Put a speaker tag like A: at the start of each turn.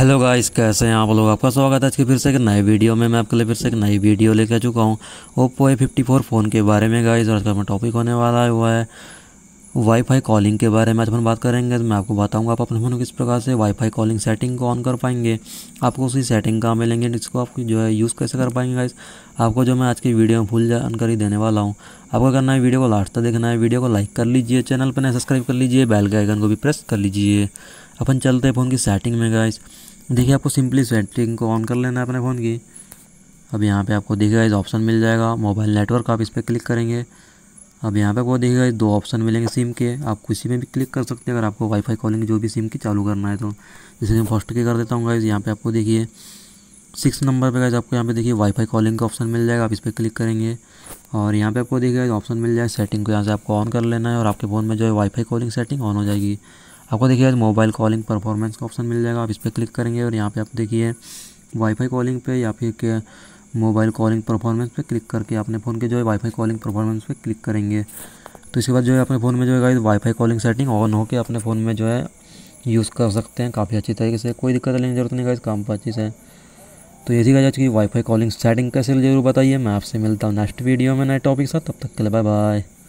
A: hello guys कैसे हैं आप लोग आपका स्वागत है आज के फिर से एक नए वीडियो में मैं आपके लिए फिर से एक नई वीडियो लेकर चुका हूँ Oppo A fifty four phone के बारे में गाइस और इसका टॉपिक होने वाला हुआ है वाईफाई कॉलिंग के बारे में आज अपन बात करेंगे तो मैं आपको बताऊंगा आप अपने फ़ोन किस प्रकार से वाईफाई कॉलिंग सेटिंग को ऑन कर पाएंगे आपको उसी सेटिंग कहाँ मिलेंगे जिसको आप जो है यूज़ कैसे कर पाएंगे गाइस आपको जो मैं आज की वीडियो में फुल जानकारी देने वाला हूँ आपको करना है वीडियो को लास्ट तक देखना है वीडियो को लाइक कर लीजिए चैनल पर सब्सक्राइब कर लीजिए बैल के आइकन को भी प्रेस कर लीजिए अपन चलते हैं फ़ोन की सेटिंग में गाइस देखिए आपको सिंपली सेटिंग को ऑन कर लेना है अपने फ़ोन की अब यहाँ पे आपको देखिएगा इस ऑप्शन मिल जाएगा मोबाइल नेटवर्क आप इस पर क्लिक करेंगे अब यहाँ पे आपको देखिएगा इस दो ऑप्शन मिलेंगे सिम के आप किसी में भी क्लिक कर सकते हैं अगर आपको वाईफाई कॉलिंग जो भी सिम की चालू करना है तो जैसे मैं फर्स्ट के कर देता हूँ गाइज़ यहाँ पर आपको देखिए सिक्स नंबर पे गाइज आपको यहाँ पे देखिए वाईफाई कॉलिंग का ऑप्शन मिल जाएगा आप इस पर क्लिक करेंगे और यहाँ पे आपको देखिएगा ऑप्शन मिल जाएगा सेटिंग को यहाँ से आपको ऑन कर लेना है और आपके फ़ोन में जो है वाईफाई कॉलिंग सेटिंग ऑन हो जाएगी आपको देखिए मोबाइल कॉलिंग परफॉर्मेंस का ऑप्शन मिल जाएगा आप इस पर क्लिक करेंगे और यहाँ पे आप देखिए वाईफाई कॉलिंग पे या फिर मोबाइल कॉलिंग परफॉर्मेंस पे क्लिक करके अपने फ़ोन के जो है वाईफाई कॉलिंग परफॉर्मेंस पे क्लिक करेंगे तो इसके बाद जो है अपने फ़ोन में जो है वाईफाई कॉलिंग सेटिंग ऑन होकर अपने फ़ोन में जो है यूज़ कर सकते हैं काफ़ी अच्छी तरीके से कोई दिक्कत लेने की जरूरत नहीं गाइज काम पर अच्छी से तो यही गाइज आज की वाईफाई कॉलिंग सेटिंग कैसे जरूर बताइए मैं आपसे मिलता हूँ नेक्स्ट वीडियो में नए टॉपिक साथ तब तक के लिए बाय बाय